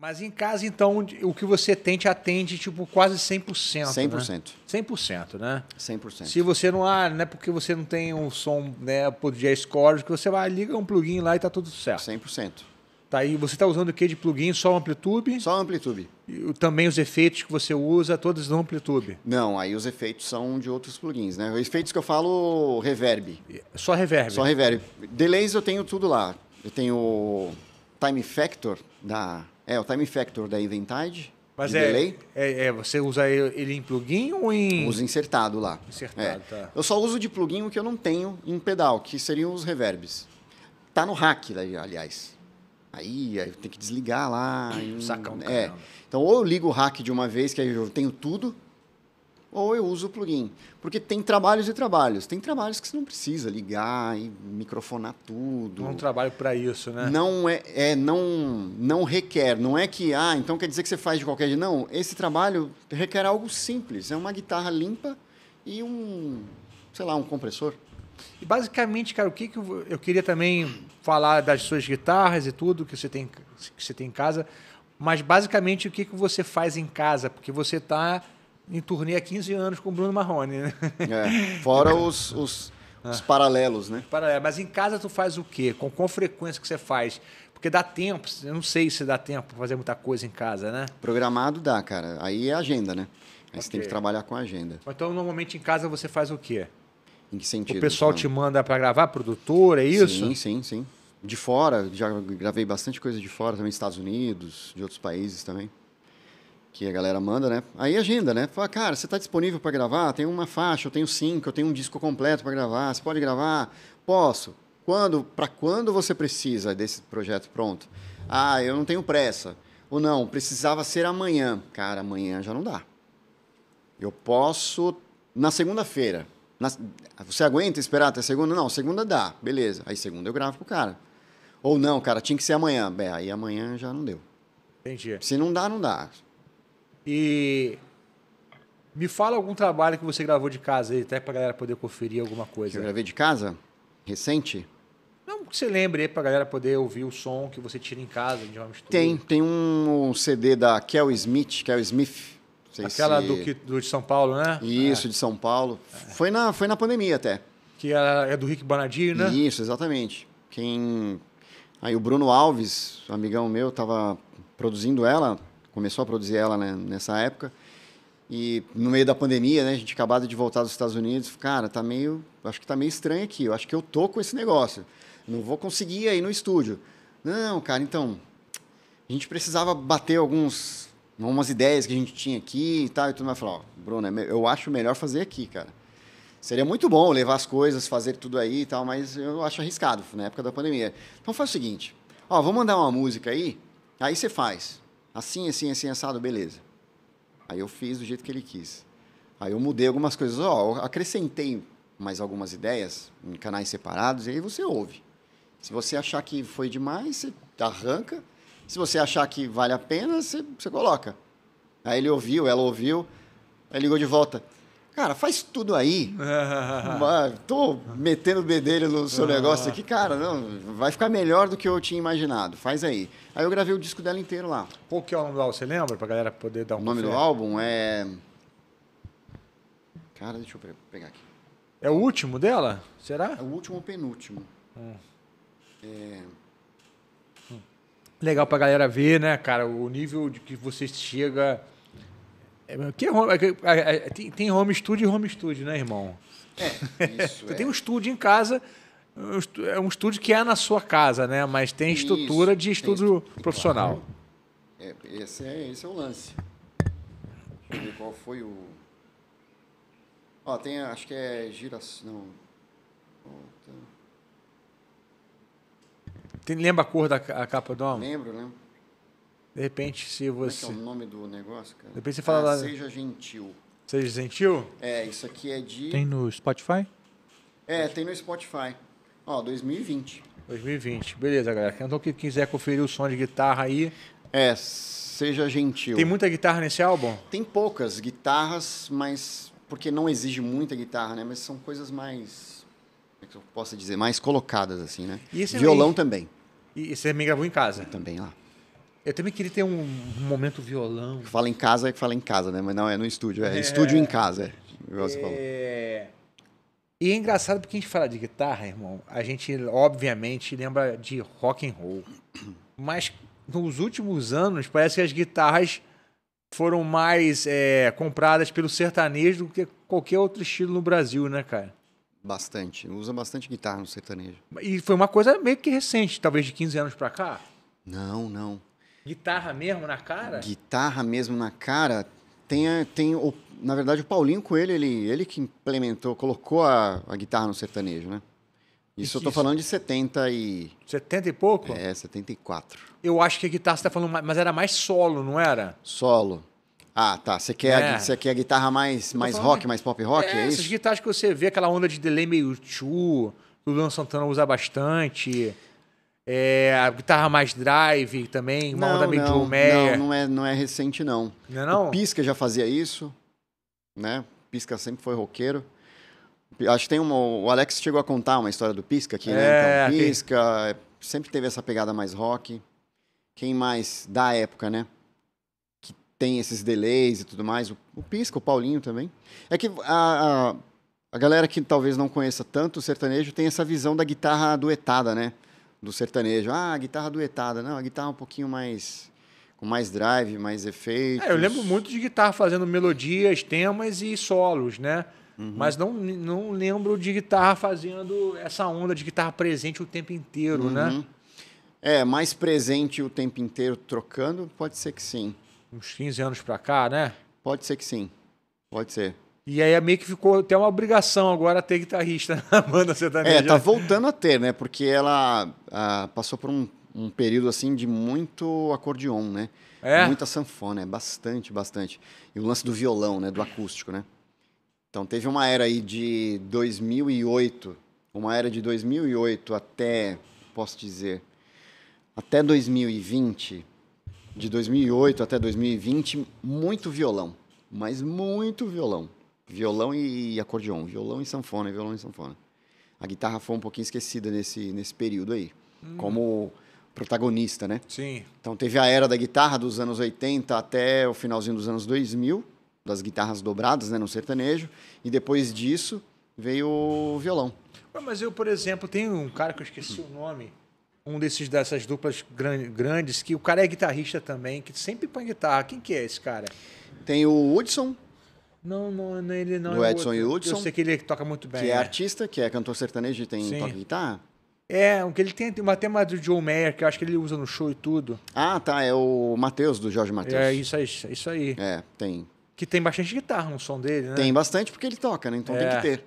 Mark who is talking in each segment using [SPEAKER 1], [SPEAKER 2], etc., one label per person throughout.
[SPEAKER 1] Mas em casa, então, o que você tem te atende, tipo, quase 100%. 100%. Né? 100%, né? 100%. Se você não, há ah, não é porque você não tem um som, né, por jazz que você vai, liga um plugin lá e tá tudo certo. 100%. Tá aí, você tá usando o que de plugin? Só o
[SPEAKER 2] Amplitude? Só o Amplitude. E, também os efeitos que você usa, todos no Amplitude? Não, aí os efeitos são de outros plugins, né? Os efeitos que eu falo, reverb. Só reverb? Só reverb. Delays eu tenho tudo lá. Eu tenho Time Factor da é, o time factor da Eventide. Mas é, é, é, você usa ele em plugin ou em. Uso insertado lá. Insertado, é. tá. Eu só uso de plugin o que eu não tenho em pedal, que seriam os reverbs. Tá no hack, aliás. Aí, aí tem que desligar lá. Sacão. um é. Então, ou eu ligo o hack de uma vez, que aí eu tenho tudo, ou eu uso o plugin. Porque tem trabalhos e trabalhos. Tem trabalhos que você não precisa ligar e microfonar tudo. Não é
[SPEAKER 1] trabalho para isso, né? Não
[SPEAKER 2] é, é não, não requer. Não é que, ah, então quer dizer que você faz de qualquer jeito. Não, esse trabalho requer algo simples. É uma guitarra limpa e um, sei lá, um compressor. E basicamente, cara, o que, que eu,
[SPEAKER 1] eu queria também falar das suas guitarras e tudo que você tem, que você tem em casa, mas basicamente o que, que você faz em casa, porque você está em turnê há 15 anos com o Bruno Marrone, né?
[SPEAKER 2] É, fora os, os, ah. os, paralelos, né?
[SPEAKER 1] Paralelo. Mas em casa tu faz o quê? Com qual frequência que você faz? Porque dá tempo, eu não sei se dá tempo para fazer muita
[SPEAKER 2] coisa em casa, né? Programado dá, cara. Aí é agenda, né? Aí okay. você tem que trabalhar com a agenda.
[SPEAKER 1] Então, normalmente em casa você faz o quê?
[SPEAKER 2] Em que sentido? O pessoal então? te manda
[SPEAKER 1] para gravar, produtor, é isso? Sim,
[SPEAKER 2] sim, sim. De fora, já gravei bastante coisa de fora também, Estados Unidos, de outros países também que a galera manda, né? Aí agenda, né? Fala, cara, você está disponível para gravar? Tem uma faixa, eu tenho cinco, eu tenho um disco completo para gravar. Você pode gravar? Posso. Quando? Para quando você precisa desse projeto pronto? Ah, eu não tenho pressa. Ou não, precisava ser amanhã. Cara, amanhã já não dá. Eu posso na segunda-feira. Na... Você aguenta esperar até segunda? Não, segunda dá, beleza. Aí segunda eu gravo pro cara. Ou não, cara, tinha que ser amanhã. Bem, aí amanhã já não deu. Entendi. Se não dá, não dá. E me fala algum trabalho
[SPEAKER 1] que você gravou de casa aí, até para a galera poder conferir alguma coisa. Que eu gravei de casa? Recente? Não, que você lembre aí para a galera poder ouvir o som que você tira em casa de uma Tem,
[SPEAKER 2] tem um CD da Kel Smith, Kel Smith. Aquela se... do, que, do de São Paulo, né? Isso, é. de São Paulo. É. Foi, na, foi na pandemia até. Que é do Rick Bonadinho, né? Isso, exatamente. Quem... Aí o Bruno Alves, amigão meu, tava produzindo ela, começou a produzir ela né, nessa época. E no meio da pandemia, né, a gente acabado de voltar dos Estados Unidos, cara, tá meio, acho que tá meio estranho aqui. Eu acho que eu tô com esse negócio. Não vou conseguir aí no estúdio. Não, cara, então a gente precisava bater alguns algumas ideias que a gente tinha aqui e tal, e tudo mais falou, oh, Bruno, é eu acho melhor fazer aqui, cara. Seria muito bom levar as coisas, fazer tudo aí e tal, mas eu acho arriscado na época da pandemia. Então faz o seguinte, ó, vou mandar uma música aí, aí você faz. Assim, assim, assim, assado, beleza. Aí eu fiz do jeito que ele quis. Aí eu mudei algumas coisas, ó, acrescentei mais algumas ideias em canais separados e aí você ouve. Se você achar que foi demais, você arranca. Se você achar que vale a pena, você, você coloca. Aí ele ouviu, ela ouviu, aí ligou de volta. Cara, faz tudo aí. Tô metendo o bedelho no seu ah. negócio aqui, cara. Não, vai ficar melhor do que eu tinha imaginado. Faz aí. Aí eu gravei o disco dela inteiro lá. Qual que é o nome do álbum? Você lembra? Pra galera poder dar um O nome do álbum é.
[SPEAKER 1] Cara, deixa eu pegar aqui. É o último dela?
[SPEAKER 2] Será? É o último ou penúltimo. Hum.
[SPEAKER 1] É... Hum. Legal pra galera ver, né, cara, o nível de que você chega é, que home, é é, tem, tem home studio e home studio, né, irmão? É, isso. Você é. tem um estúdio em casa, é um estúdio que é na sua casa, né? Mas tem isso, estrutura de estudo tem, profissional.
[SPEAKER 2] Claro. É, esse, é, esse é o lance. Deixa eu ver qual foi o. Ó, tem, acho que é gira
[SPEAKER 1] Tem, lembra a cor da a capa do álbum? Lembro, lembro. De repente, se você. Como é, é o nome do negócio,
[SPEAKER 2] cara? De repente você fala ah, lá. Seja gentil. Seja gentil? É, isso aqui é de. Tem no Spotify? É, tem no Spotify. Ó, 2020.
[SPEAKER 1] 2020. Beleza, galera. Então, quem quiser conferir o som de guitarra aí. É,
[SPEAKER 2] seja gentil. Tem muita
[SPEAKER 1] guitarra nesse álbum?
[SPEAKER 2] Tem poucas guitarras, mas. Porque não exige muita guitarra, né? Mas são coisas mais. Como é que eu posso dizer? Mais colocadas, assim, né? Violão também. E você me gravou em casa? também lá. Eu também queria ter um
[SPEAKER 1] momento violão.
[SPEAKER 2] Fala em casa é que fala em casa, né? Mas não, é no estúdio. É, é. estúdio em casa. É. Igual você falou.
[SPEAKER 1] É. E é engraçado porque a gente fala de guitarra, irmão. A gente, obviamente, lembra de rock and roll. Mas nos últimos anos, parece que as guitarras foram mais é, compradas pelo sertanejo do que qualquer outro estilo no Brasil, né, cara?
[SPEAKER 2] Bastante. Usa bastante guitarra no sertanejo. E foi uma coisa meio que recente, talvez de 15 anos pra cá? Não, não.
[SPEAKER 1] Guitarra mesmo na cara?
[SPEAKER 2] Guitarra mesmo na cara. Tem, tem o, na verdade, o Paulinho Coelho, ele, ele que implementou, colocou a, a guitarra no sertanejo, né? Isso eu tô falando de 70 e. 70 e pouco? É, 74. Eu acho que a guitarra você tá falando, mas era mais solo, não era? Solo. Ah, tá. Você quer, é. a, você quer a guitarra mais, mais rock, mais pop rock? É, é essas
[SPEAKER 1] guitarras que você vê, aquela onda de delay meio tchu, que o Luan Santana usa
[SPEAKER 2] bastante.
[SPEAKER 1] É, a guitarra mais drive também, uma não, onda meio não, Não,
[SPEAKER 2] não é, não é recente, não. Não, é não? O Pisca já fazia isso, né? Pisca sempre foi roqueiro. Acho que tem uma. O Alex chegou a contar uma história do Pisca aqui, é, né? Então, é, Pisca tem... É, sempre teve essa pegada mais rock. Quem mais da época, né? Que tem esses delays e tudo mais. O, o Pisca, o Paulinho também. É que a, a, a galera que talvez não conheça tanto o sertanejo tem essa visão da guitarra duetada, né? do sertanejo. Ah, a guitarra duetada. Não, a guitarra um pouquinho mais. com mais drive, mais efeitos. É, eu lembro muito de guitarra fazendo melodias,
[SPEAKER 1] temas e solos, né? Uhum. Mas não, não lembro de guitarra fazendo essa onda de guitarra presente o
[SPEAKER 2] tempo inteiro, né? uhum. né? É, mais presente o tempo inteiro trocando? Pode ser que sim. Uns 15 anos pra cá, né? Pode ser que sim. Pode ser.
[SPEAKER 1] E aí meio que ficou até uma obrigação agora ter guitarrista na banda sertaneja. É, tá
[SPEAKER 2] voltando a ter, né? Porque ela ah, passou por um, um, período assim de muito acordeon, né? É? Muita sanfona, é bastante, bastante. E o lance do violão, né? Do acústico, né? Então teve uma era aí de 2008, uma era de 2008 até, posso dizer, até 2020, de 2008 até 2020, muito violão, mas muito violão violão e, acordeão, acordeon, violão e sanfona, violão e sanfona. A guitarra foi um pouquinho esquecida nesse, nesse período aí, hum. como protagonista, né? Sim. Então teve a era da guitarra dos anos 80 até o finalzinho dos anos 2000, das guitarras dobradas, né, no sertanejo, e depois disso veio o violão.
[SPEAKER 1] Mas eu, por exemplo, tenho um cara que eu esqueci hum. o nome, um desses dessas duplas grandes que o cara é guitarrista também, que sempre põe guitarra. Quem que é esse cara? Tem o Hudson, não, não, não ele não. Do é Edson outro. Hudson. Eu sei que ele toca muito bem. Que é, é.
[SPEAKER 2] artista, que é cantor sertanejo e tem Sim. guitarra.
[SPEAKER 1] É, o que ele tem, tem uma tema do Joe Mayer, que eu acho que ele usa no show e tudo. Ah, tá, é o Matheus, do
[SPEAKER 2] Jorge Matheus. É, isso aí, isso aí. É, tem.
[SPEAKER 1] Que tem bastante guitarra no som dele, né? Tem
[SPEAKER 2] bastante porque ele toca, né? Então é. tem que ter.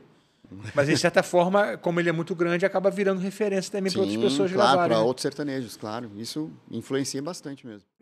[SPEAKER 2] Mas, de certa
[SPEAKER 1] forma, como ele é muito grande, acaba virando referência também para outras pessoas claro, gravarem. claro, para né? outros
[SPEAKER 2] sertanejos, claro. Isso influencia bastante mesmo.